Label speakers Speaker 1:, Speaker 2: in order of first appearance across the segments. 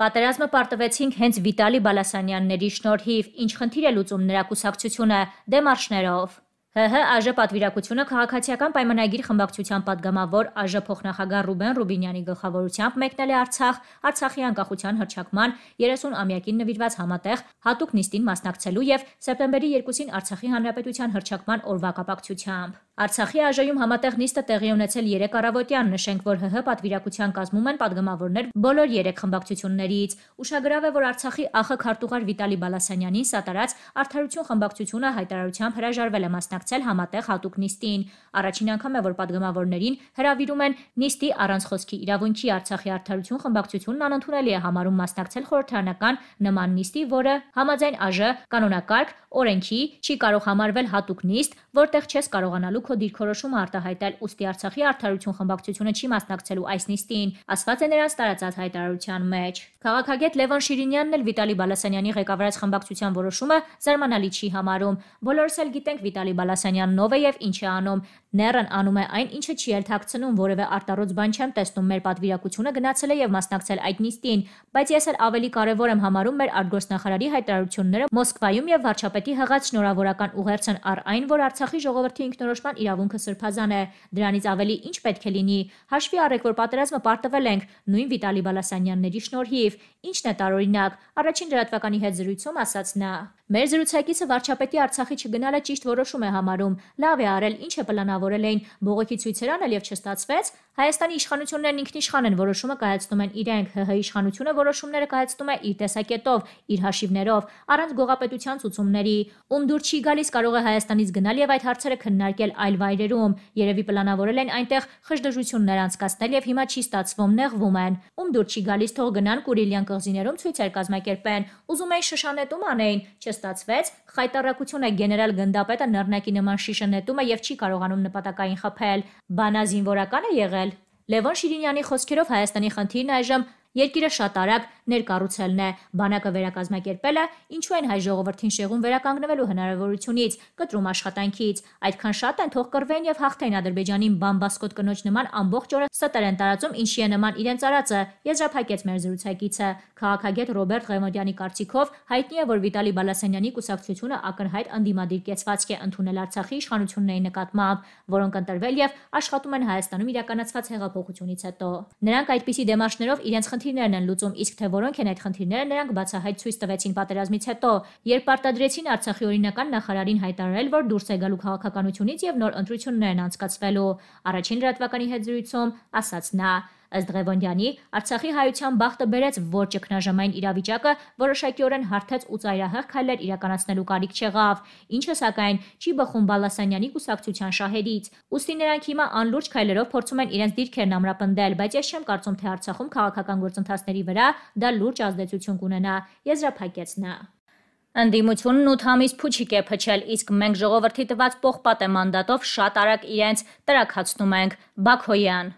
Speaker 1: Պատերազմը պարտվեցինք հենց Վիտալի Բալասանյանների շնորհիվ, ինչ խնդիր է լուծում նրա կուսակցությունը դեմ արշներով։ ՀՀ ԱԺ պատվիրակությունը քաղաքացիական պայմանագիր խմբակցության падգամավոր ԱԺ փոխնախագահ Ռուբեն Ռուբինյանի գլխավորությամբ մեկնել է Արցախ Արցախի անկախության հռչակման 30-ամյակին նվիրված համատեղ հատուկ նիստին մասնակցելու եւ սեպտեմբերի 2-ին Արցախի հանրապետության հռչակման օրվա կապակցությամբ։ Արցախի ԱԺ-ում համատեղ նիստը տեղի ունեցել 3 առավոտյան, նշենք, որ ՀՀ պատվիրակության կազմում են падգամավորներ բոլոր 3 խմբակցություններից։ Ուշագրավ է, որ Արցախի ԱԽ քարտուղար Վիտալի Բալասանյանին սատարած արդարություն խմբակցությունը հայտարարությամբ հրաժարվել է մասնակցել մասնակցել համատեղ հատուկ նիստին։ Առաջին անգամ է, որ падգամավորներին հրավիրում են նիստի առանց խոսքի իրավունքի Արցախի արդարություն խմբակցությունն անընդունելի է համարում մասնակցել խորհրդանական նման նիստի, որը համաձայն ԱԺ կանոնակարգ օրենքի չի կարող համարվել հատուկ նիստ, որտեղ չես կարողանալու քո դիրքորոշումը արտահայտել, ուստի Արցախի արդարություն խմբակցությունը չի մասնակցելու այս նիստին, ասված է նրանց տարածած հայտարարության մեջ։ Քաղաքագետ Լևոն Շիրինյանն էլ Վիտալի Բալասանյանի ղեկավարած խմբակցության որոշումը զարմանալի չի համարում։ Բոլորս էլ գիտենք Վիտալի Բալասանյանը Բալասանյանն ով է եւ ինչ է անում։ Ներն անում է այն, ինչը չի երթակցնում, որևէ արտառոց բան չեմ տեսնում։ Մեր պատվիրակությունը գնացել է եւ մասնակցել այդ նիստին, բայց ես էլ ավելի կարեւոր եմ համարում մեր արտգործնախարարի հայտարարությունները Մոսկվայում եւ վարչապետի հղած շնորհավորական ուղերձն առ այն, որ Արցախի ժողովրդի ինքնորոշման իրավունքը սրբազան է։ Դրանից ավելի ինչ պետք է լինի։ Հաշվի առեք, որ պատերազմը պարտվել ենք նույն Վիտալի Բալասանյանների շնորհիվ։ Ինչն է տարօրինակ։ Առաջին լրատվականի հետ զրույցում ասաց նա. Մեր զրուցակիցը վարչապետի Արցախի չգնալը ճիշտ որոշում է համարում։ Լավ է արել, ինչ է պլանավորել էին։ Բողոքի ցույցերան էլ եւ չստացվեց, Հայաստանի իշխանություններն ինքնիշխան են, որոշումը կայացնում են իրենք, ՀՀ իշխանությունը որոշումները կայացնում է իր տեսակետով, իր հաշիվներով, առանց գողապետության ցուցումների, ում դուր չի գալիս կարող է Հայաստանից գնալ եւ այդ հարցերը քննարկել այլ վայրերում։ Երևի պլանավորել են այնտեղ խժդժություններ անցկացնել եւ հիմա չի ստացվում, նեղվում են։ Ում դուր չի գալիս թող գնան Կուրիլյան կղզիներում ցույցեր կազմակերպեն։ Ուզում էին շշանետում անեին, չստացվեց, խայտարակություն է գեներալ գնդապետը նռնակի նման շիշը նետում է եւ չի կարողանում նպատակային խփել։ Բանազինվորական է եղել Լևոն Շիրինյանի խոսքերով Հայաստանի խնդիրն այժմ երկիրը շատ արագ ներկառուցելն է։ Բանակը վերակազմակերպելը ինչու են հայ ժողովրդին շեղում վերականգնվելու հնարավորությունից, կտրում աշխատանքից։ Այդքան շատ են թող կռվեն եւ հաղթեն Ադրբեջանին բամբասկոտ կնոջ նման ամբողջ օրը ստեր են տարածում ինչի է նման իրենց արածը, եզրափակեց մեր զրուցակիցը։ Քաղաքագետ Ռոբերտ Ղևոնդյանի կարծիքով հայտնի է, որ Վիտալի Բալասանյանի կուսակցությունը ակնհայտ անդիմադիր կեցվածք է ընդունել Արցախի իշխանությունների նկատմամբ, որոնք ընտրվել եւ աշխատում են Հայաստանում իրականացված հեղափոխությունից հետո։ Նրանք այդպիսի դեմարշներով իրենց խնդիրներն են լուծում, իսկ թե որ որոնք են այդ խնդիրները նրանք բացահայտ ցույց տվեցին պատերազմից հետո, երբ արտադրեցին Արցախի օրինական նախարարին հայտարարել, որ դուրս է գալու քաղաքականությունից եւ նոր ընտրություններ են անցկացվելու։ Առաջին հրատվականի հետ զրույցում ասաց նա. Ըստ Ղևոնդյանի, Արցախի հայության բախտը բերեց, որ ճգնաժամային իրավիճակը որոշակիորեն հարթեց ու ծայրահեղ քայլեր իրականացնելու կարիք չեղավ, ինչը սակայն չի բխում Բալասանյանի կուսակցության շահերից։ Ոստի նրանք հիմա անլուրջ քայլերով փորձում են իրենց դիրքերն ամրապնդել, բայց ես չեմ կարծում, թե Արցախում քաղաքական գործընթացների վրա դա լուրջ ազդեցություն կունենա, եզրափակեց նա։ Անդիմությունն 8 ամիս փուչիկ է փչել, իսկ մենք ժողովրդի տված պողպատ է մանդատով շատ արագ իրենց տրակացնում ենք։ Բաքոյան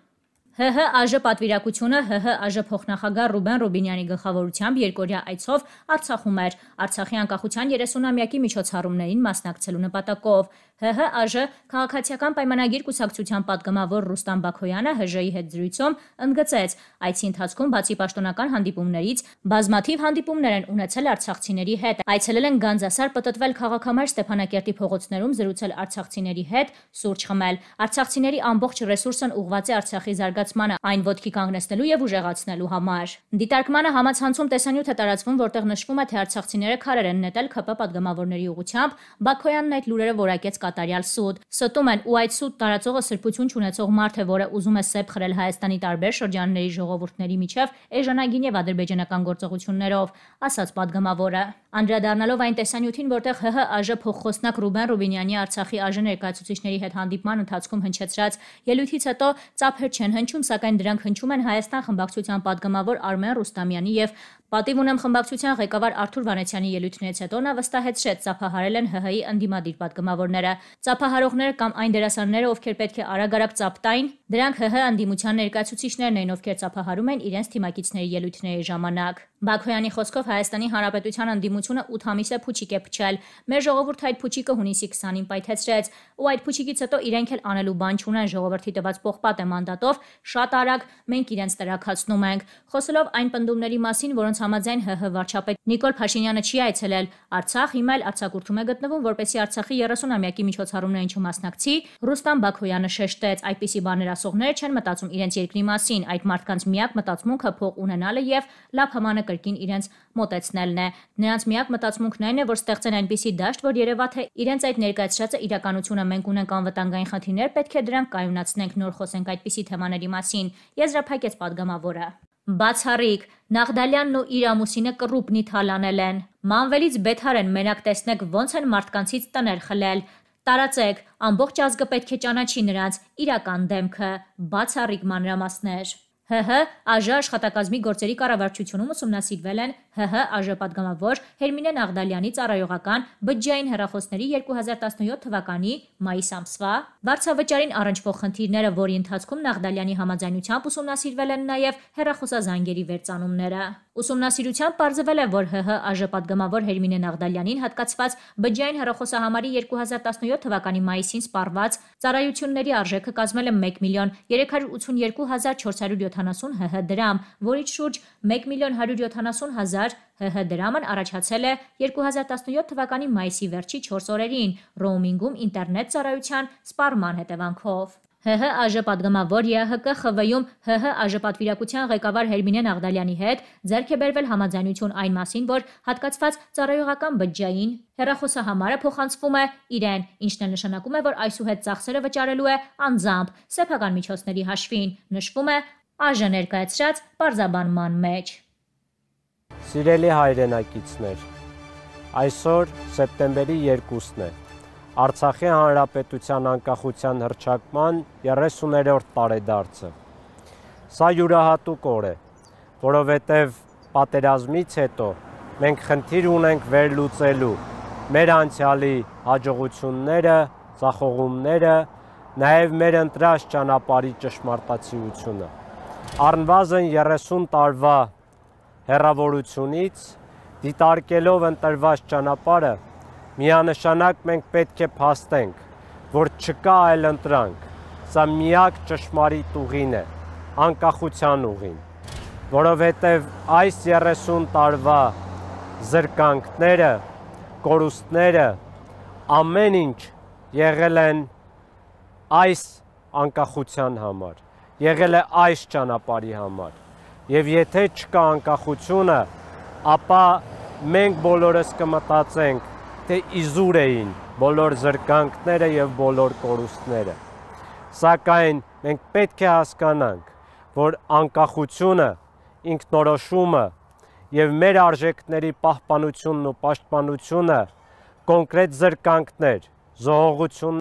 Speaker 1: ՀՀ ԱԺ պատվիրակությունը ՀՀ ԱԺ փոխնախագահ Ռուբեն Ռուբինյանի գլխավորությամբ երկօրյա այցով Արցախում էր Արցախի անկախության 30-ամյակի միջոցառումներին մասնակցելու նպատակով։ ՀՀ ԱԺ քաղաքացիական պայմանագիր կուսակցության падգամավոր Ռուստամ Բաքոյանը ՀԺ-ի հետ զրույցում ընդգծեց, այցի ընթացքում բացի պաշտոնական հանդիպումներից բազմաթիվ հանդիպումներ են ունեցել արցախցիների հետ։ Այցելել են Գանձասար պատտվել քաղաքամար Ստեփանակերտի փողոցներում զրուցել արցախցիների հետ, սուրճ խմել։ Արցախցիների ամբողջ ռեսուրսն ուղղված է Արցախի զարգացման զարգացմանը, այն ոտքի կանգնեցնելու եւ ուժեղացնելու համար։ Դիտարկմանը համացանցում տեսանյութ է տարածվում, որտեղ նշվում է, թե արցախցիները քարեր են նետել ԿՊ падգամավորների ուղությամբ, Բաքոյանն այդ լուրերը որակեց կատարյալ սուտ։ Ստում են ու այդ սուտ տարածողը սրբություն չունեցող մարդ է, որը ուզում է սեփ խրել Հայաստանի տարբեր շրջանների ժողովուրդների միջև էժանագին եւ ադրբեջանական գործողություններով, ասաց падգամավորը։ Անդրադառնալով այն տեսանյութին, որտեղ ՀՀ ԱԺ փոխխոսնակ Ռուբեն Ռուբինյանի Արցախի ԱԺ ներկայացուցիչների հետ հանդիպման ընթացքում հնչեցրած ելույթից հետո ծափեր չեն հնչում, սակայն դրանք հնչում են Հայաստան խմբակցության падգամավոր Արմեն Ռուստամյանի եւ Պատիվ ունեմ խմբակցության ղեկավար Արթուր Վանեցյանի ելույթներից հետո նա վստահեցրեց, ծափահարել են ՀՀ-ի ընդդիմադիր պատգամավորները։ Ծափահարողները կամ այն դերասանները, ովքեր պետք է արագ-արագ ծապտային, դրանք ՀՀ ընդդիմության ներկայացուցիչներն էին, ովքեր ծափահարում են իրենց թիմակիցների ելույթների ժամանակ։ Բաքոյանի խոսքով Հայաստանի Հանրապետության ընդդիմությունը 8 ամիս է փուչիկ է փչել։ Մեր ժողովուրդը այդ փուչիկը հունիսի 20-ին պայթեցրեց, ու այդ փուչիկից հետո իրենք էլ անելու բան չունեն ժողովրդի տված փողպատ է մանդատով, շատ արագ մենք իրենց տրակացնում ենք։ Խոսելով այն պնդումների մասին, որոնց համաձայն ՀՀ վարչապետ Նիկոլ Փաշինյանը չի այցելել Արցախ, հիմա էլ Արցակուրտում է գտնվում, որպեսի Արցախի 30-ամյակի միջոցառումներին չմասնակցի, Ռուստամ Բաքոյանը շեշտեց, այդպիսի բաներ ասողները չեն մտածում իրենց երկրի մասին, այդ մարդկանց միակ մտածմունքը փող ունենալը եւ լավ համանը կրկին իրենց մտածնելն է։ Նրանց միակ մտածմունքն այն է, որ ստեղծեն այնպիսի դաշտ, որ երևա թե իրենց այդ ներկայացրածը իրականությունը մենք ունենք անվտանգային խնդիրներ, պետք է դրանք կայունացնենք, նոր խոսենք այդպիսի թեմաների մասին։ Եզրափակեց падգամավորը։ Բացառիկ Նաղդալյանն ու իր ամուսինը կռուպնի թալանել են։ Մանվելից բեթար են մենակ տեսնեք ոնց են մարդկանցից տներ խլել։ Տարածեք, ամբողջ ազգը պետք է ճանաչի նրանց իրական դեմքը, բացառիկ մանրամասներ։ ՀՀ ԱԺ աշխատակազմի գործերի կառավարչությունում ուսումնասիրվել են ՀՀ ԱԺ պատգամավոր Հերմինե Նաղդալյանի ծառայողական բջջային հեռախոսների 2017 թվականի մայիս ամսվա վարչավճարին առնչվող խնդիրները, որի ընթացքում Նաղդալյանի համաձայնությամբ ուսումնասիրվել են նաև հեռախոսազանգերի վերծանումները։ Ուսումնասիրությամբ ողջվել է, որ ՀՀ ԱԺ պատգամավոր Հերմինե Նաղդալյանին հատկացված բջջային հեռախոսահամարի 2017 թվականի մայիսին սպառված ծառայությունների արժեքը կազմել է 1 միլիոն 382470 ՀՀ դրամ, որից շուրջ 1 միլիոն 170 հազար 1000 ՀՀ դրամն առաջացել է 2017 թվականի մայիսի վերջի 4 օրերին ռոումինգում ինտերնետ ծառայության սպառման հետևանքով։ ՀՀ ԱԺ падգամավոր ԵՀԿ ԽՎ-ում ՀՀ ԱԺ պատվիրակության ղեկավար Հերմինե Աղդալյանի հետ ձեռք է բերվել համաձայնություն այն մասին, որ հատկացված ծառայողական բջջային հերախոսահամարը փոխանցվում է իրեն, ինչն էլ նշանակում է, որ այսուհետ ծախսերը վճարելու է անձամբ սեփական միջոցների հաշվին, նշվում է ԱԺ ներկայացրած բարձաբանման մեջ։
Speaker 2: Սիրելի հայրենակիցներ, այսօր սեպտեմբերի 2-ն է։ Արցախի Հանրապետության անկախության հռչակման 30-րդ տարեդարձը։ Սա յուրահատուկ օր է, որովհետև պատերազմից հետո մենք խնդիր ունենք վերլուծելու մեր անցյալի հաջողությունները, ցախողումները, նաև մեր ընտրած ճանապարհի ճշմարտացիությունը։ Առնվազն 30 տարվա հերավորությունից, դիտարկելով ընտրված ճանապարհը, միանշանակ մենք պետք է փաստենք, որ չկա այլ ընտրանք։ Սա միակ ճշմարիտ ուղին է, անկախության ուղին, որովհետև այս 30 տարվա զրկանքները, կորուստները, ամեն ինչ եղել են այս անկախության համար, եղել է այս ճանապարհի համար։ Եվ եթե չկա անկախությունը, ապա մենք բոլորս կմտածենք, թե իզուր էին բոլոր զրկանքները եւ բոլոր կորուստները։ Սակայն մենք պետք է հասկանանք, որ անկախությունը, ինքնորոշումը եւ մեր արժեքների պահպանությունն ու պաշտպանությունը կոնկրետ զրկանքներ, զողողություն